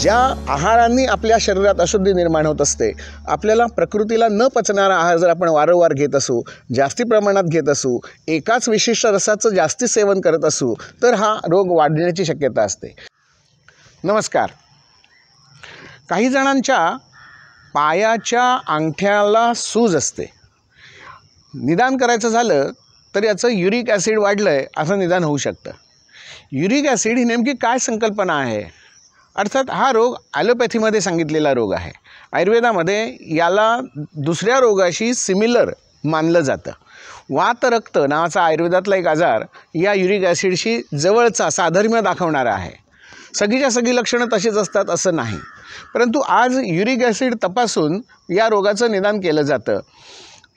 ज्या आहारांनी आपल्या शरीरात अशुद्धी निर्माण होत असते आपल्याला प्रकृतीला न पचणारा आहार जर आपण वारंवार घेत असू जास्ती प्रमाणात घेत असू एकाच विशिष्ट रसाचं जास्ती सेवन करत असू तर हा रोग वाढण्याची शक्यता असते नमस्कार काही जणांच्या पायाच्या अंगठ्याला सूज असते निदान करायचं झालं तर याचं युरिक ॲसिड वाढलं आहे असं निदान होऊ शकतं युरिक ॲसिड ही नेमकी काय संकल्पना आहे अर्थात हा रोग ॲलोपॅथीमध्ये सांगितलेला रोग आहे आयुर्वेदामध्ये याला दुसऱ्या रोगाशी सिमिलर मानलं जातं वातरक्त नावाचा आयुर्वेदातला एक आजार या युरिक ॲसिडशी जवळचा साधर्म्य दाखवणारा आहे सगळीच्या सगळी लक्षणं तशीच असतात असं नाही परंतु आज युरिक ॲसिड तपासून या रोगाचं निदान केलं जातं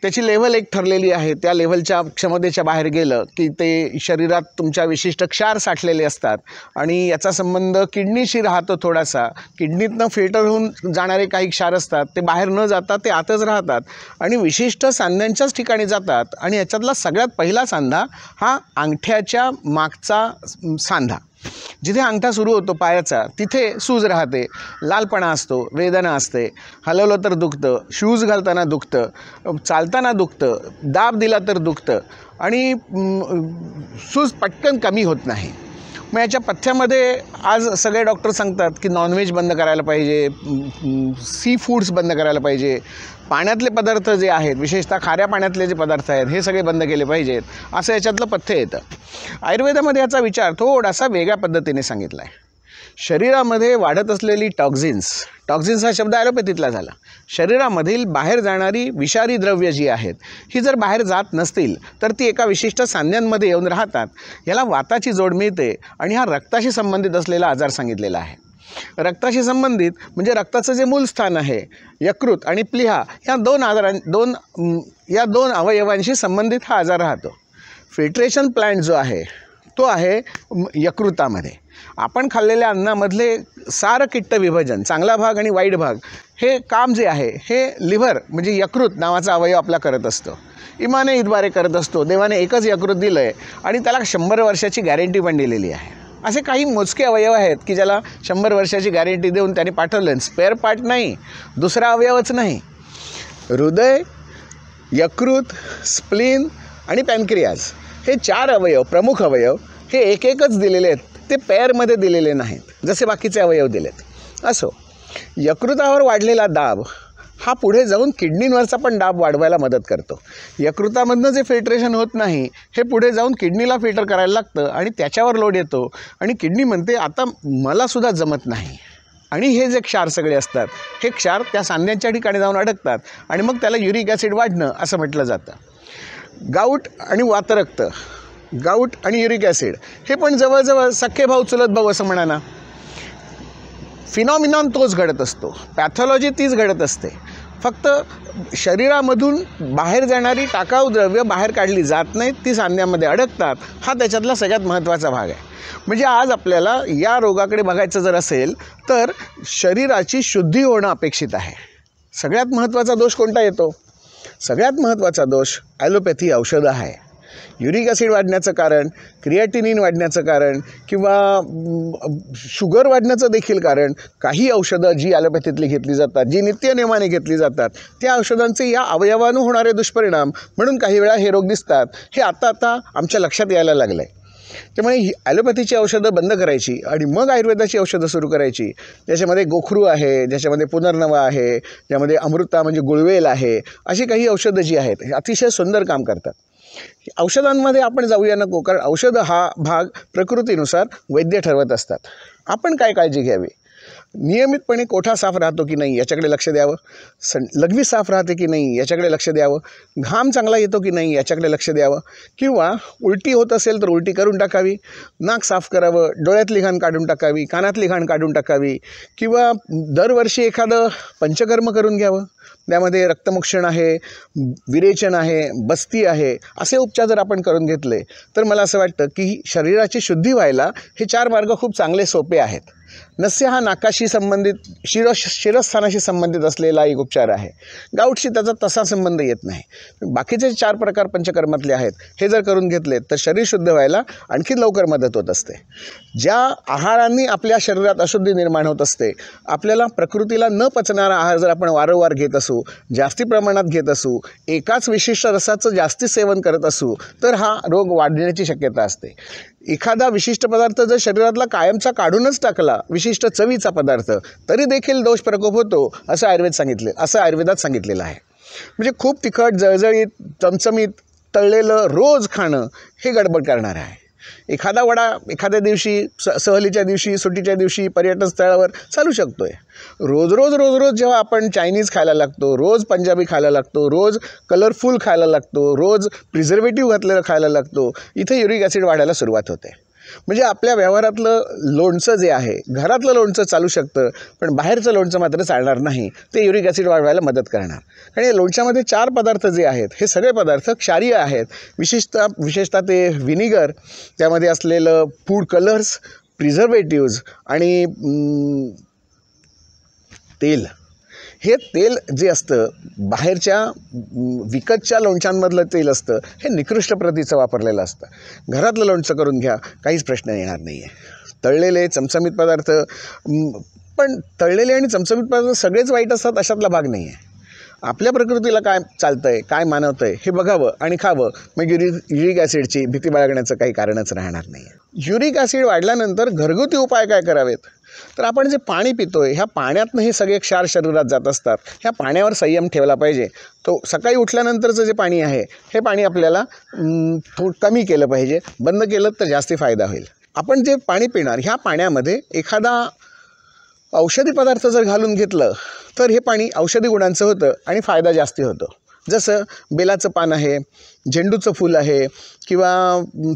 त्याची लेवल एक ठरलेली आहे त्या लेवलच्या क्षमतेच्या बाहेर गेलं की ते शरीरात तुमच्या विशिष्ट क्षार साठलेले असतात आणि याचा संबंध किडनीशी राहतो थोडासा किडनीतनं फिल्टर होऊन जाणारे काही क्षार असतात ते बाहेर न जाता ते आतच राहतात आणि विशिष्ट सांध्यांच्याच ठिकाणी जातात आणि याच्यातला सगळ्यात पहिला सांधा हा अंगठ्याच्या मागचा सांधा जिथे अंगठा सुरू होतो पायाचा तिथे सूज राहते लालपणा असतो वेदना असते हलवलं तर दुखतं शूज घालताना दुखतं चालताना दुखतं दाब दिला तर दुखतं आणि सूज पटकन कमी होत नाही मग याच्या पथ्यामध्ये आज सगळे डॉक्टर सांगतात की नॉनव्हेज बंद करायला पाहिजे सी फूड्स बंद करायला पाहिजे पाण्यातले पदार्थ जे आहेत विशेषतः खाऱ्या पाण्यातले जे पदार्थ आहेत हे सगळे बंद केले पाहिजेत असं याच्यातलं पथ्य येतं आयुर्वेदामध्ये याचा विचार थोडासा वेगळ्या पद्धतीने सांगितला आहे शरीरामध्ये वाढत असलेली टॉक्झिन्स टॉक्झिन्स हा शब्द ॲलोपॅथीतला झाला शरीरामधील बाहेर जाणारी विषारी द्रव्य जी आहेत ही जर बाहेर जात नसतील तर ती एका विशिष्ट सांध्यांमध्ये येऊन राहतात याला वाताची जोड मिळते आणि हा रक्ताशी संबंधित असलेला आजार सांगितलेला आहे रक्ताशी संबंधित म्हणजे रक्ताचं जे मूल स्थान आहे यकृत आणि प्लिहा या दोन आजारां दोन या दोन अवयवांशी संबंधित हा आजार राहतो फिल्ट्रेशन प्लांट जो आहे तो आहे यकृतामध्ये आपण खाल्लेल्या अन्नामधले सार किट्ट विभजन चांगला भाग आणि वाईट भाग हे काम जे आहे हे लिव्हर म्हणजे यकृत नावाचा अवयव आपला करत असतो इमाने इद्वारे करत असतो देवाने एकच यकृत दिलं आहे आणि त्याला शंभर वर्षाची गॅरंटी पण दिलेली आहे असे काही मोजके अवयव आहेत की ज्याला शंभर वर्षाची गॅरंटी देऊन त्याने पाठवलं स्पेअर पार्ट नाही दुसरा अवयवच नाही हृदय यकृत स्प्लीन आणि पॅनक्रियाज हे चार अवयव प्रमुख अवयव हे एक एकच दिलेले आहेत ते पॅरमध्ये दिलेले नाहीत जसे बाकीचे अवयव दिलेत असो यकृतावर वाढलेला दाब हा पुढे जाऊन किडनींवरचा पण दाब वाढवायला मदत करतो यकृतामधनं जे फिल्ट्रेशन होत नाही हे पुढे जाऊन किडनीला फिल्टर करायला लागतं आणि त्याच्यावर लोड येतो आणि किडनी म्हणते आता मलासुद्धा जमत नाही आणि हे जे क्षार सगळे असतात हे क्षार त्या सांध्यांच्या ठिकाणी जाऊन अडकतात आणि मग त्याला युरिक ॲसिड वाढणं असं म्हटलं जातं गाऊट आणि वातरक्त गाऊट आणि युरिक ॲसिड हे पण जवळजवळ सख्खे भाऊ चुलत भाऊ असं म्हणा ना फिनॉमिनॉन तोच घडत असतो पॅथॉलॉजी तीच घडत असते फक्त शरीरामधून बाहेर जाणारी टाकाऊ द्रव्य बाहेर काढली जात नाहीत ती सांध्यामध्ये अडकतात हा त्याच्यातला सगळ्यात महत्त्वाचा भाग आहे म्हणजे आज आपल्याला या रोगाकडे बघायचं जर असेल तर शरीराची शुद्धी होणं अपेक्षित आहे सगळ्यात महत्त्वाचा दोष कोणता येतो सगळ्यात महत्त्वाचा दोष ॲलोपॅथी औषधं आहे युरिक ॲसिड वाढण्याचं कारण क्रिएटिनिन वाढण्याचं कारण किंवा शुगर वाढण्याचं देखील कारण काही औषधं जी ॲलोपॅथीतली घेतली जातात जी नित्यनियमाने घेतली जातात त्या औषधांचे या अवयवानं होणारे दुष्परिणाम म्हणून काही वेळा हे रोग दिसतात हे आता आता आमच्या लक्षात यायला लागलं आहे त्यामुळे ही ॲलोपॅथीची औषधं बंद करायची आणि मग आयुर्वेदाची औषधं सुरू करायची ज्याच्यामध्ये गोखरू आहे ज्याच्यामध्ये पुनर्नवा आहे ज्यामध्ये अमृता म्हणजे गुळवेल आहे अशी काही औषधं जी आहेत अतिशय सुंदर काम करतात औषधांमध्ये आपण जाऊया नको कारण औषधं हा भाग प्रकृतीनुसार वैद्य ठरवत असतात आपण काय काळजी घ्यावी नियमितपणे कोठा साफ राहतो की नाही याच्याकडे लक्ष द्यावं सं लघवी साफ राहते की नाही याच्याकडे लक्ष द्यावं घाम चांगला येतो की नाही याच्याकडे लक्ष द्यावं किंवा उलटी होत असेल तर उलटी करून टाकावी नाक साफ करावं डोळ्यातली घाण काढून टाकावी कानातली घाण काढून टाकावी किंवा दरवर्षी एखादं पंचकर्म करून घ्यावं त्यामध्ये रक्तमोक्षण आहे विरेचन आहे बस्ती आहे असे उपचार जर आपण करून घेतले तर मला असं वाटतं की शरीराची शुद्धी व्हायला हे चार मार्ग खूप चांगले सोपे आहेत नस्य हा नाकाशी संबंधित शिर शिरस्थानाशी संबंधित असलेला एक उपचार आहे गाऊटशी त्याचा तसा संबंध येत नाही बाकीचे चार प्रकार पंचकर्मातले आहेत हे जर करून घेतले तर शरीर शुद्ध व्हायला आणखी लवकर मदत होत असते ज्या आहारांनी आपल्या शरीरात अशुद्धी निर्माण होत असते आपल्याला प्रकृतीला न पचणारा आहार जर आपण वारंवार घेत असू जास्ती प्रमाणात घेत असू एकाच विशिष्ट रसाचं जास्ती सेवन करत असू तर हा रोग वाढण्याची शक्यता असते एखादा विशिष्ट पदार्थ जर शरीरातला कायमचा काढूनच टाकला विशिष्ट चवीचा पदार्थ तरी देखील दोष प्रकोप होतो असं आयुर्वेद सांगितले असं आयुर्वेदात सांगितलेलं आहे म्हणजे खूप तिखट जळजळीत चमचमीत तळलेलं रोज खाणं हे गडबड करणारं आहे एखादा वडा एखाद्या दिवशी स सहलीच्या दिवशी सुट्टीच्या दिवशी पर्यटन स्थळावर चालू शकतो आहे रोज रोज रोज रोज जेव्हा आपण चायनीज खायला लागतो रोज पंजाबी खायला लागतो रोज कलरफुल खायला लागतो रोज प्रिझर्वेटिव्ह घातलेलं खायला लागतो इथे युरिक ॲसिड वाढायला सुरुवात होते म्हणजे आपल्या व्यवहारातलं लोणचं जे आहे घरातलं लोणचं चालू शकतं पण बाहेरचं लोणचं मात्र चालणार नाही ते युरिक ॲसिड वाढवायला मदत करणार कारण या लोणच्यामध्ये चार पदार्थ जे आहेत हे सगळे पदार्थ क्षारीय आहेत विशेषतः विशेषतः ते विनिगर त्यामध्ये असलेलं फूड कलर्स प्रिझर्वेटिव्ज आणि तेल हे तेल जे असतं बाहेरच्या विकतच्या लोणच्यांमधलं तेल असतं हे निकृष्ट प्रतीचं वापरलेलं असतं घरातलं लोणचं करून घ्या काहीच प्रश्न येणार नाही आहे तळलेले चमचमीत पदार्थ पण तळलेले आणि चमचमीत पदार्थ सगळेच वाईट असतात अशातला भाग नाही आहे आपल्या प्रकृतीला काय चालतं आहे काय मानवतं आहे हे बघावं आणि खावं मग युरिक युरिक ॲसिडची भीती बाळगण्याचं काही कारणच राहणार नाही युरिक ॲसिड वाढल्यानंतर घरगुती उपाय काय करावेत तर आपण जे पाणी पितो आहे ह्या पाण्यातनं हे सगळे क्षार शरीरात जात असतात ह्या पाण्यावर संयम ठेवला पाहिजे तो सकाळी उठल्यानंतरचं जे पाणी आहे हे पाणी आपल्याला थो कमी केलं पाहिजे बंद केलं तर जास्ती फायदा होईल आपण जे पाणी पिणार ह्या पाण्यामध्ये एखादा औषधी पदार्थ जर घालून घेतलं तर हे पाणी औषधी गुणांचं होतं आणि फायदा जास्ती होतो जसं बेलाचं पान आहे झेंडूचं फूल आहे किंवा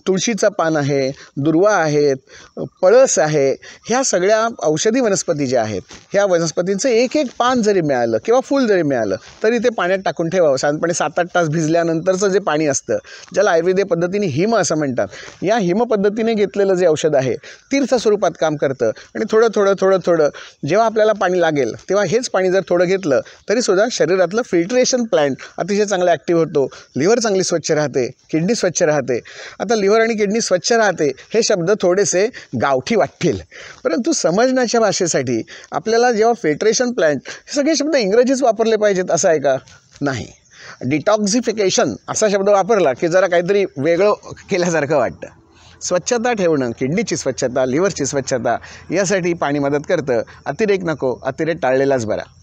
तुळशीचं पान आहे दुर्वा आहेत पळस आहे ह्या सगळ्या औषधी वनस्पती ज्या आहेत ह्या वनस्पतींचं एक एक पान जरी मिळालं किंवा फूल जरी मिळालं तरी ते पाण्यात टाकून ठेवावं साधारणपणे सात आठ तास भिजल्यानंतरचं जे पाणी असतं ज्याला आयुर्वेदीय पद्धतीने हिम असं म्हणतात या हिम पद्धतीने घेतलेलं जे औषध आहे तीर्थ स्वरूपात काम करतं आणि थोडं थोडं थोडं थोडं जेव्हा आपल्याला पाणी लागेल तेव्हा हेच पाणी जर थोडं घेतलं तरीसुद्धा शरीरातलं फिल्ट्रेशन प्लॅन्ट अतिशय चांगला ॲक्टिव्ह होतो लिव्हर चांगली स्वच्छ राहते किडनी स्वच्छ राहते आता लिव्हर आणि किडनी स्वच्छ राहते हे शब्द थोडेसे गावठी वाटतील परंतु समजण्याच्या भाषेसाठी आपल्याला जेव्हा फेटरेशन प्लॅन्ट हे सगळे शब्द इंग्रजीच वापरले पाहिजेत असं आहे का नाही डिटॉक्झिफिकेशन असा शब्द वापरला की जरा काहीतरी वेगळं केल्यासारखं वाटतं स्वच्छता ठेवणं किडनीची स्वच्छता लिव्हरची स्वच्छता यासाठी पाणी मदत करतं अतिरेक नको अतिरेक टाळलेलाच बरा